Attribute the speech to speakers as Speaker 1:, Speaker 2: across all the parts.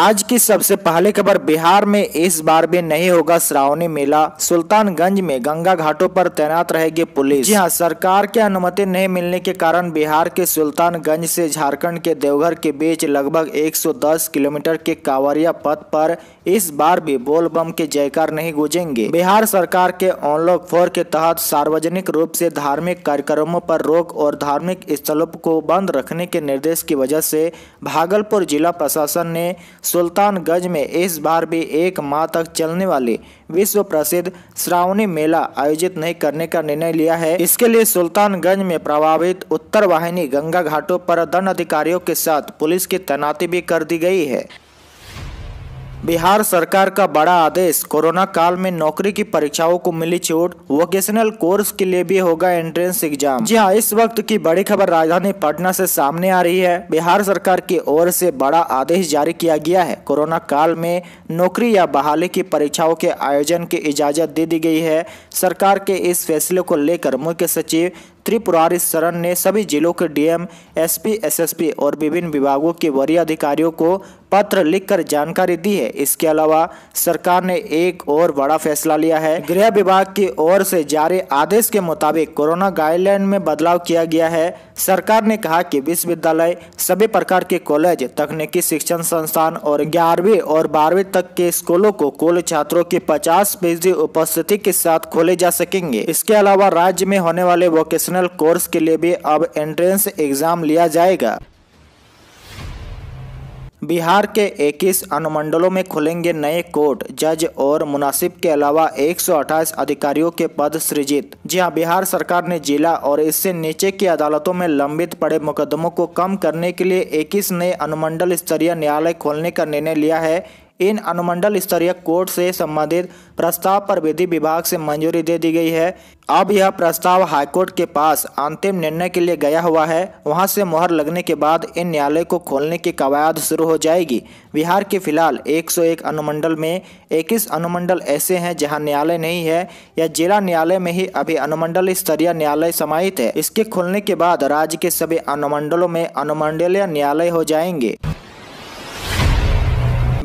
Speaker 1: आज की सबसे पहले खबर बिहार में इस बार भी नहीं होगा श्रावणी मेला सुल्तानगंज में गंगा घाटों पर तैनात रहेगी पुलिस जी हाँ, सरकार के अनुमति नहीं मिलने के कारण बिहार के सुल्तानगंज से झारखंड के देवघर के बीच लगभग 110 किलोमीटर के कांवरिया पथ पर इस बार भी बोल बम के जयकार नहीं गुजेंगे बिहार सरकार के ऑनलॉक फोर के तहत सार्वजनिक रूप से धार्मिक कार्यक्रमों पर रोक और धार्मिक स्थलों को बंद रखने के निर्देश की वजह से भागलपुर जिला प्रशासन ने सुल्तानगंज में इस बार भी एक माह तक चलने वाली विश्व प्रसिद्ध श्रावणी मेला आयोजित नहीं करने का निर्णय लिया है इसके लिए सुल्तानगंज में प्रभावित उत्तर वाहिनी गंगा घाटों पर दंड अधिकारियों के साथ पुलिस की तैनाती भी कर दी गई है बिहार सरकार का बड़ा आदेश कोरोना काल में नौकरी की परीक्षाओं को मिली छूट वोकेशनल कोर्स के लिए भी होगा एंट्रेंस एग्जाम जी हाँ इस वक्त की बड़ी खबर राजधानी पटना से सामने आ रही है बिहार सरकार की ओर से बड़ा आदेश जारी किया गया है कोरोना काल में नौकरी या बहाली की परीक्षाओं के आयोजन की इजाजत दे दी गई है सरकार के इस फैसले को लेकर मुख्य सचिव त्रिपुरारी शरण ने सभी जिलों के डीएम एसपी एसएसपी और विभिन्न विभागों के वरीय अधिकारियों को पत्र लिखकर जानकारी दी है इसके अलावा सरकार ने एक और बड़ा फैसला लिया है गृह विभाग की ओर से जारी आदेश के मुताबिक कोरोना गाइडलाइन में बदलाव किया गया है सरकार ने कहा कि विश्वविद्यालय सभी प्रकार के कॉलेज तकनीकी शिक्षण संस्थान और ग्यारहवीं और बारहवीं तक के स्कूलों को कुल छात्रों की पचास फीसदी उपस्थिति के साथ खोले जा सकेंगे इसके अलावा राज्य में होने वाले वोकेशनल कोर्स के लिए भी अब एंट्रेंस एग्जाम लिया जाएगा बिहार के 21 अनुमंडलों में खुलेंगे नए कोर्ट जज और मुनासिब के अलावा एक अधिकारियों के पद सृजित जी हाँ बिहार सरकार ने जिला और इससे नीचे की अदालतों में लंबित पड़े मुकदमों को कम करने के लिए 21 नए अनुमंडल स्तरीय न्यायालय खोलने का निर्णय लिया है इन अनुमंडल स्तरीय कोर्ट से संबंधित प्रस्ताव पर विधि विभाग से मंजूरी दे दी गई है अब यह प्रस्ताव हाईकोर्ट के पास अंतिम निर्णय के लिए गया हुआ है वहां से मुहर लगने के बाद इन न्यायालय को खोलने की कवायद शुरू हो जाएगी बिहार के फिलहाल 101 अनुमंडल में 21 अनुमंडल ऐसे हैं जहां न्यायालय नहीं है या जिला न्यायालय में ही अभी अनुमंडल स्तरीय न्यायालय समाहित है इसके खुलने के बाद राज्य के सभी अनुमंडलों में अनुमंडलीय न्यायालय हो जाएंगे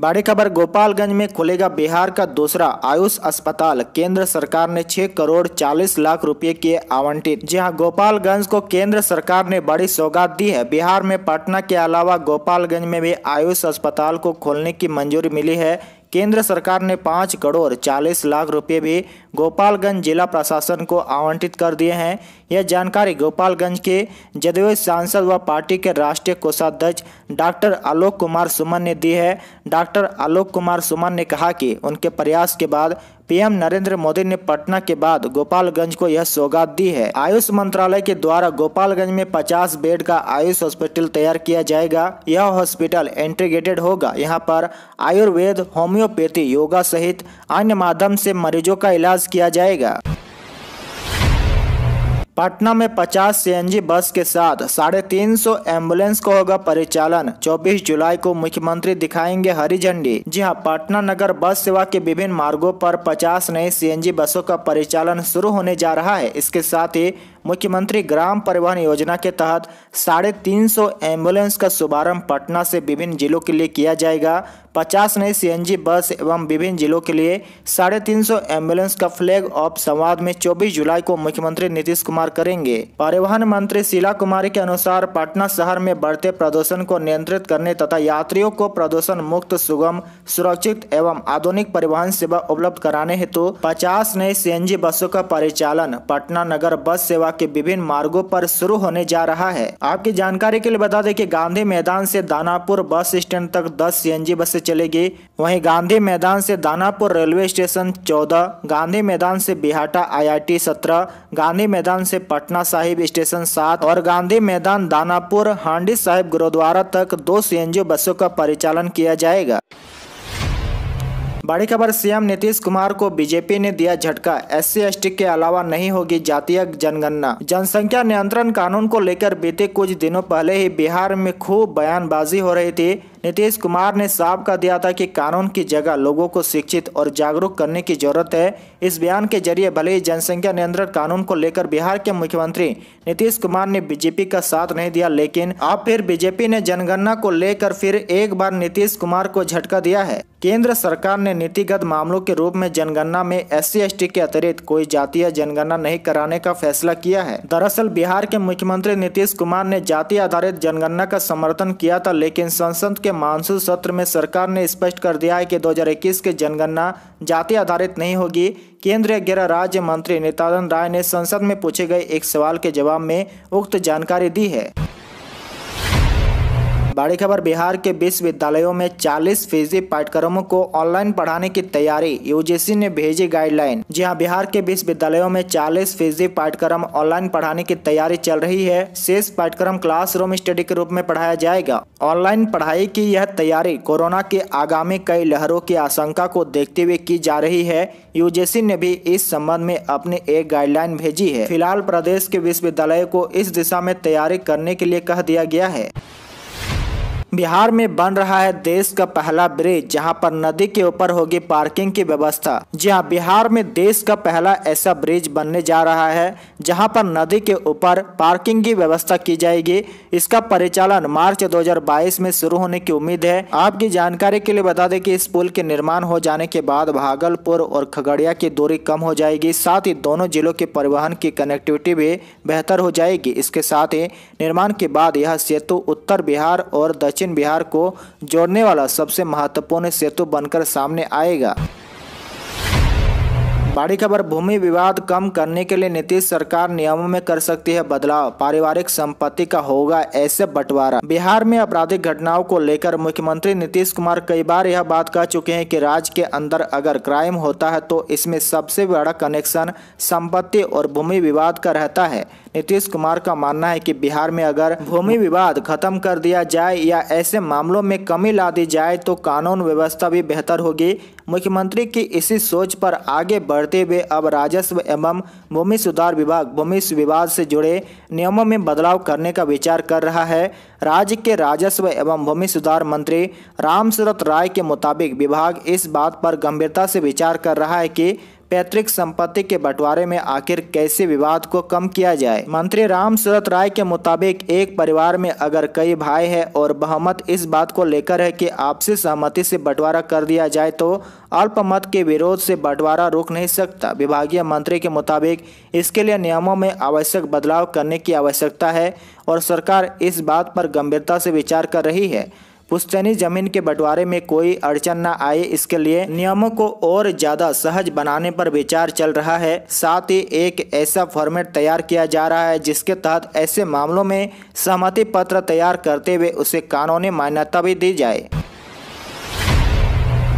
Speaker 1: बड़ी खबर गोपालगंज में खुलेगा बिहार का दूसरा आयुष अस्पताल केंद्र सरकार ने 6 करोड़ 40 लाख रुपए के आवंटित जहां गोपालगंज को केंद्र सरकार ने बड़ी सौगात दी है बिहार में पटना के अलावा गोपालगंज में भी आयुष अस्पताल को खोलने की मंजूरी मिली है केंद्र सरकार ने पाँच करोड़ चालीस लाख रुपए भी गोपालगंज जिला प्रशासन को आवंटित कर दिए हैं यह जानकारी गोपालगंज के जदयू सांसद व पार्टी के राष्ट्रीय कोषाध्यक्ष डॉक्टर आलोक कुमार सुमन ने दी है डॉक्टर आलोक कुमार सुमन ने कहा कि उनके प्रयास के बाद पीएम नरेंद्र मोदी ने पटना के बाद गोपालगंज को यह सौगात दी है आयुष मंत्रालय के द्वारा गोपालगंज में 50 बेड का आयुष हॉस्पिटल तैयार किया जाएगा यह हॉस्पिटल इंटीग्रेटेड होगा यहाँ पर आयुर्वेद होम्योपैथी योगा सहित अन्य माध्यम से मरीजों का इलाज किया जाएगा पटना में 50 सीएनजी बस के साथ साढ़े तीन सौ एम्बुलेंस को होगा परिचालन 24 जुलाई को मुख्यमंत्री दिखाएंगे हरी झंडी जी हां पटना नगर बस सेवा के विभिन्न मार्गों पर 50 नए सीएनजी बसों का परिचालन शुरू होने जा रहा है इसके साथ ही मुख्यमंत्री ग्राम परिवहन योजना के तहत साढ़े तीन सौ एम्बुलेंस का शुभारंभ पटना से विभिन्न जिलों के लिए किया जाएगा पचास नई सीएनजी बस एवं विभिन्न जिलों के लिए साढ़े तीन सौ एम्बुलेंस का फ्लैग ऑफ संवाद में 24 जुलाई को मुख्यमंत्री नीतीश कुमार करेंगे परिवहन मंत्री शीला कुमारी के अनुसार पटना शहर में बढ़ते प्रदूषण को नियंत्रित करने तथा यात्रियों को प्रदूषण मुक्त सुगम सुरक्षित एवं आधुनिक परिवहन सेवा उपलब्ध कराने हेतु पचास नई सी बसों का परिचालन पटना नगर बस सेवा के विभिन्न मार्गों पर शुरू होने जा रहा है आपकी जानकारी के लिए बता दें कि गांधी मैदान से दानापुर बस स्टैंड तक 10 सीएनजी बसें चलेगी वहीं गांधी मैदान से दानापुर रेलवे स्टेशन 14, गांधी मैदान से बिहाटा आईआईटी 17, गांधी मैदान से पटना साहिब स्टेशन 7 और गांधी मैदान दानापुर हांडी साहिब गुरुद्वारा तक दो सी बसों का परिचालन किया जाएगा बड़ी खबर सीएम नीतीश कुमार को बीजेपी ने दिया झटका एस सी के अलावा नहीं होगी जातीय जनगणना जनसंख्या नियंत्रण कानून को लेकर बीते कुछ दिनों पहले ही बिहार में खूब बयानबाजी हो रही थी नीतीश कुमार ने साफ कर दिया था कि कानून की जगह लोगों को शिक्षित और जागरूक करने की जरूरत है इस बयान के जरिए भले ही जनसंख्या नियंत्रण कानून को लेकर बिहार के मुख्यमंत्री नीतीश कुमार ने बीजेपी का साथ नहीं दिया लेकिन अब फिर बीजेपी ने जनगणना को लेकर फिर एक बार नीतीश कुमार को झटका दिया है केंद्र सरकार ने नीतिगत मामलों के रूप में जनगणना में एस सी के अतिरिक्त कोई जातीय जनगणना नहीं कराने का फैसला किया है दरअसल बिहार के मुख्यमंत्री नीतीश कुमार ने जाति आधारित जनगणना का समर्थन किया था लेकिन संसद के मानसून सत्र में सरकार ने स्पष्ट कर दिया है कि 2021 की जनगणना जाति आधारित नहीं होगी केंद्रीय गृह राज्य मंत्री नित्यानंद राय ने संसद में पूछे गए एक सवाल के जवाब में उक्त जानकारी दी है बड़ी खबर बिहार के विश्वविद्यालयों में 40 फीसदी पाठ्यक्रमों को ऑनलाइन पढ़ाने की तैयारी यूजीसी ने भेजी गाइडलाइन जी हाँ बिहार के विश्वविद्यालयों में 40 फीसदी पाठ्यक्रम ऑनलाइन पढ़ाने की तैयारी चल रही है शेष पाठ्यक्रम क्लासरूम स्टडी के रूप में पढ़ाया जाएगा ऑनलाइन पढ़ाई की यह तैयारी कोरोना के आगामी कई लहरों की आशंका को देखते हुए की जा रही है यूजीसी ने भी इस संबंध में अपनी एक गाइडलाइन भेजी है फिलहाल प्रदेश के विश्वविद्यालय को इस दिशा में तैयारी करने के लिए कह दिया गया है बिहार में बन रहा है देश का पहला ब्रिज जहां पर नदी के ऊपर होगी पार्किंग की व्यवस्था जी हाँ बिहार में देश का पहला ऐसा ब्रिज बनने जा रहा है जहां पर नदी के ऊपर पार्किंग की व्यवस्था की जाएगी इसका परिचालन मार्च 2022 में शुरू होने की उम्मीद है आपकी जानकारी के लिए बता दें कि इस पुल के निर्माण हो जाने के बाद भागलपुर और खगड़िया की दूरी कम हो जाएगी साथ ही दोनों जिलों के परिवहन की कनेक्टिविटी भी बेहतर हो जाएगी इसके साथ ही निर्माण के बाद यह सेतु उत्तर बिहार और दक्षिण दक्षिण बिहार को जोड़ने वाला सबसे महत्वपूर्ण सेतु बनकर सामने आएगा बड़ी खबर भूमि विवाद कम करने के लिए नीतीश सरकार नियमों में कर सकती है बदलाव पारिवारिक संपत्ति का होगा ऐसे बंटवारा बिहार में आपराधिक घटनाओं को लेकर मुख्यमंत्री नीतीश कुमार कई बार यह बात कह चुके हैं कि राज्य के अंदर अगर क्राइम होता है तो इसमें सबसे बड़ा कनेक्शन संपत्ति और भूमि विवाद का रहता है नीतीश कुमार का मानना है कि बिहार में अगर भूमि विवाद खत्म कर दिया जाए या ऐसे मामलों में कमी ला दी जाए तो कानून व्यवस्था भी बेहतर होगी मुख्यमंत्री की इसी सोच पर आगे बढ़ते हुए अब राजस्व एवं भूमि सुधार विभाग भूमि विवाद से जुड़े नियमों में बदलाव करने का विचार कर रहा है राज्य के राजस्व एवं भूमि सुधार मंत्री रामसूरत राय के मुताबिक विभाग इस बात पर गंभीरता से विचार कर रहा है कि पैतृक संपत्ति के बंटवारे में आखिर कैसे विवाद को कम किया जाए मंत्री राम सूरत राय के मुताबिक एक परिवार में अगर कई भाई है और बहुमत इस बात को लेकर है कि आपसी सहमति से बंटवारा कर दिया जाए तो अल्पमत के विरोध से बंटवारा रोक नहीं सकता विभागीय मंत्री के मुताबिक इसके लिए नियमों में आवश्यक बदलाव करने की आवश्यकता है और सरकार इस बात पर गंभीरता से विचार कर रही है पुश्तैनी जमीन के बंटवारे में कोई अड़चन न आए इसके लिए नियमों को और ज्यादा सहज बनाने पर विचार चल रहा है साथ ही एक ऐसा फॉर्मेट तैयार किया जा रहा है जिसके तहत ऐसे मामलों में सहमति पत्र तैयार करते हुए उसे कानूनी मान्यता भी दी जाए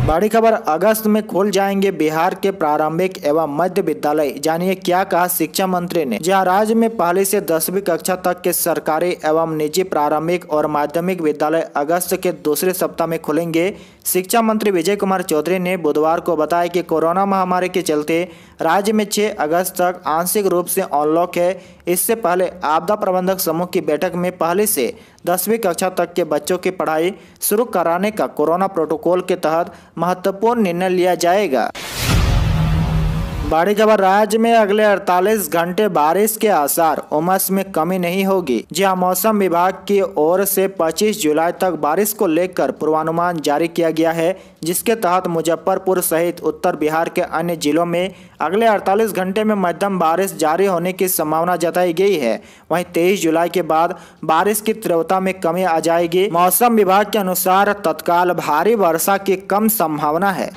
Speaker 1: बड़ी खबर अगस्त में खोल जाएंगे बिहार के प्रारंभिक एवं मध्य विद्यालय जानिए क्या कहा शिक्षा मंत्री ने जहाँ राज्य में पहले से दसवीं कक्षा तक के सरकारी एवं निजी प्रारंभिक और माध्यमिक विद्यालय अगस्त के दूसरे सप्ताह में खुलेंगे शिक्षा मंत्री विजय कुमार चौधरी ने बुधवार को बताया कि कोरोना महामारी के चलते राज्य में 6 अगस्त तक आंशिक रूप से अनलॉक है इससे पहले आपदा प्रबंधक समूह की बैठक में पहले से दसवीं कक्षा तक के बच्चों की पढ़ाई शुरू कराने का कोरोना प्रोटोकॉल के तहत महत्वपूर्ण निर्णय लिया जाएगा बड़ी खबर राज्य में अगले 48 घंटे बारिश के आसार उमस में कमी नहीं होगी जहां मौसम विभाग की ओर से 25 जुलाई तक बारिश को लेकर पूर्वानुमान जारी किया गया है जिसके तहत मुजफ्फरपुर सहित उत्तर बिहार के अन्य जिलों में अगले 48 घंटे में मध्यम बारिश जारी होने की संभावना जताई गई है वहीं 23 जुलाई के बाद बारिश की तीव्रता में कमी आ जाएगी मौसम विभाग के अनुसार तत्काल भारी वर्षा की कम संभावना है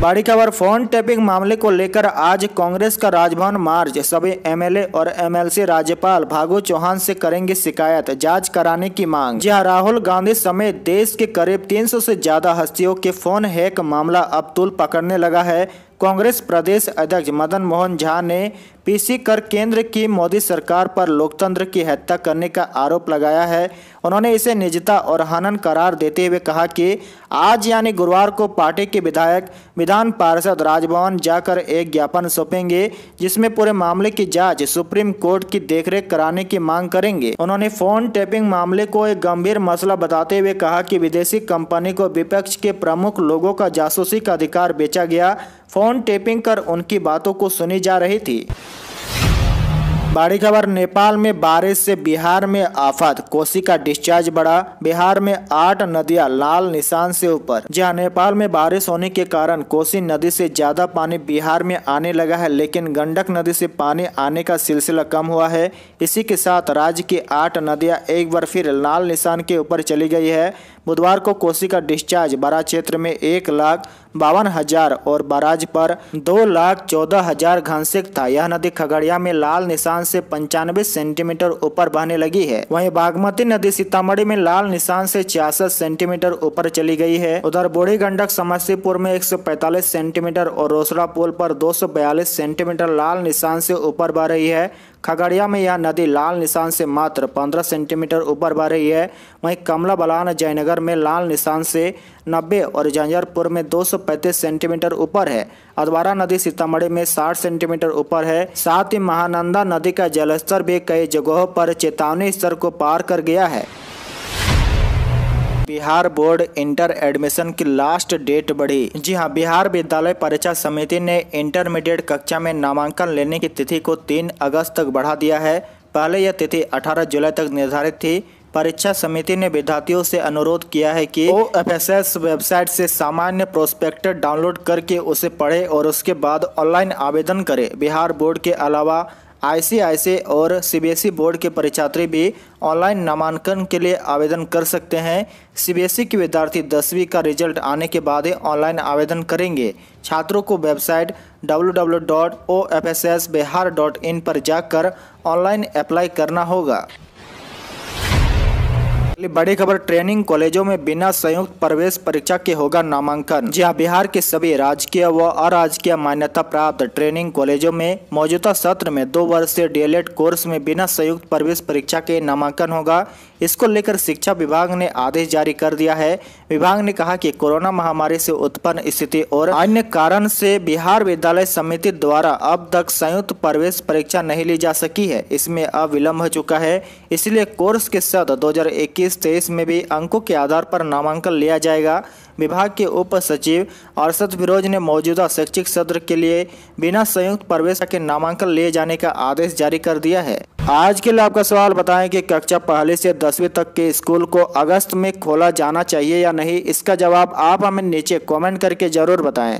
Speaker 1: बड़ी खबर फोन टैपिंग मामले को लेकर आज कांग्रेस का राजभवन मार्च सभी एमएलए और एमएलसी राज्यपाल भागु चौहान से करेंगे शिकायत जांच कराने की मांग जहां राहुल गांधी समेत देश के करीब 300 से ज्यादा हस्तियों के फोन हैक मामला अब तुल पकड़ने लगा है कांग्रेस प्रदेश अध्यक्ष मदन मोहन झा ने पीसी कर केंद्र की मोदी सरकार पर लोकतंत्र की हत्या करने का आरोप लगाया है उन्होंने इसे निजता और हनन करार देते हुए कहा कि आज यानी गुरुवार को पार्टी के विधायक विधान पार्षद राजभवन जाकर एक ज्ञापन सौंपेंगे जिसमें पूरे मामले की जांच सुप्रीम कोर्ट की देखरेख कराने की मांग करेंगे उन्होंने फोन टैपिंग मामले को एक गंभीर मसला बताते हुए कहा कि विदेशी कंपनी को विपक्ष के प्रमुख लोगों का जासूसी का अधिकार बेचा गया फोन टेपिंग कर उनकी बातों को सुनी जा रही थी बड़ी खबर नेपाल में बारिश से बिहार में आफत कोसी का डिस्चार्ज बढ़ा बिहार में आठ नदियां लाल निशान से ऊपर जहां नेपाल में बारिश होने के कारण कोसी नदी से ज्यादा पानी बिहार में आने लगा है लेकिन गंडक नदी से पानी आने का सिलसिला कम हुआ है इसी के साथ राज्य की आठ नदियां एक बार फिर लाल निशान के ऊपर चली गई है बुधवार को कोसी का डिस्चार्ज बड़ा क्षेत्र में एक लाख बावन हजार और बराज पर दो लाख चौदह हजार घनसेक था यह नदी खगड़िया में लाल निशान से पंचानवे सेंटीमीटर ऊपर बहने लगी है वहीं बागमती नदी सीतामढ़ी में लाल निशान से छियासठ सेंटीमीटर ऊपर चली गई है उधर बूढ़ी गंडक समस्तीपुर में एक सेंटीमीटर और रोसड़ा पुल पर दो सेंटीमीटर लाल निशान से ऊपर बह रही है खगड़िया में यह नदी लाल निशान से मात्र 15 सेंटीमीटर ऊपर बह रही है वहीं कमला बलान जयनगर में लाल निशान से 90 और झंझरपुर में 235 सेंटीमीटर ऊपर है अधवारा नदी सीतामढ़ी में 60 सेंटीमीटर ऊपर है साथ ही महानंदा नदी का जलस्तर भी कई जगहों पर चेतावनी स्तर को पार कर गया है बिहार बोर्ड इंटर एडमिशन की लास्ट डेट बढ़ी जी हां बिहार विद्यालय परीक्षा समिति ने इंटरमीडिएट कक्षा में नामांकन लेने की तिथि को 3 अगस्त तक बढ़ा दिया है पहले यह तिथि 18 जुलाई तक निर्धारित थी परीक्षा समिति ने विद्यार्थियों से अनुरोध किया है कि ओ एस वेबसाइट से सामान्य प्रोस्पेक्ट डाउनलोड करके उसे पढ़े और उसके बाद ऑनलाइन आवेदन करें बिहार बोर्ड के अलावा आईसीआईसी और सीबीएसई बोर्ड के परीक्षार्थी भी ऑनलाइन नामांकन के लिए आवेदन कर सकते हैं सीबीएसई के विद्यार्थी दसवीं का रिजल्ट आने के बाद ही ऑनलाइन आवेदन करेंगे छात्रों को वेबसाइट डब्ल्यू पर जाकर ऑनलाइन अप्लाई करना होगा बड़ी खबर ट्रेनिंग कॉलेजों में बिना संयुक्त प्रवेश परीक्षा के होगा नामांकन जी हाँ बिहार के सभी राजकीय व अराजकीय मान्यता प्राप्त ट्रेनिंग कॉलेजों में मौजूदा सत्र में दो वर्ष से डीएलएड कोर्स में बिना संयुक्त प्रवेश परीक्षा के नामांकन होगा इसको लेकर शिक्षा विभाग ने आदेश जारी कर दिया है विभाग ने कहा कि कोरोना महामारी से उत्पन्न स्थिति और अन्य कारण से बिहार विद्यालय समिति द्वारा अब तक संयुक्त प्रवेश परीक्षा नहीं ली जा सकी है इसमें अब विलम्ब हो चुका है इसलिए कोर्स के साथ दो हजार में भी अंकों के आधार पर नामांकन लिया जाएगा विभाग के उप सचिव अरसद फिरोज ने मौजूदा शैक्षिक सत्र के लिए बिना संयुक्त प्रवेश के नामांकन लिए जाने का आदेश जारी कर दिया है आज के लिए आपका सवाल बताएं कि कक्षा पहले से दसवीं तक के स्कूल को अगस्त में खोला जाना चाहिए या नहीं इसका जवाब आप हमें नीचे कमेंट करके जरूर बताएं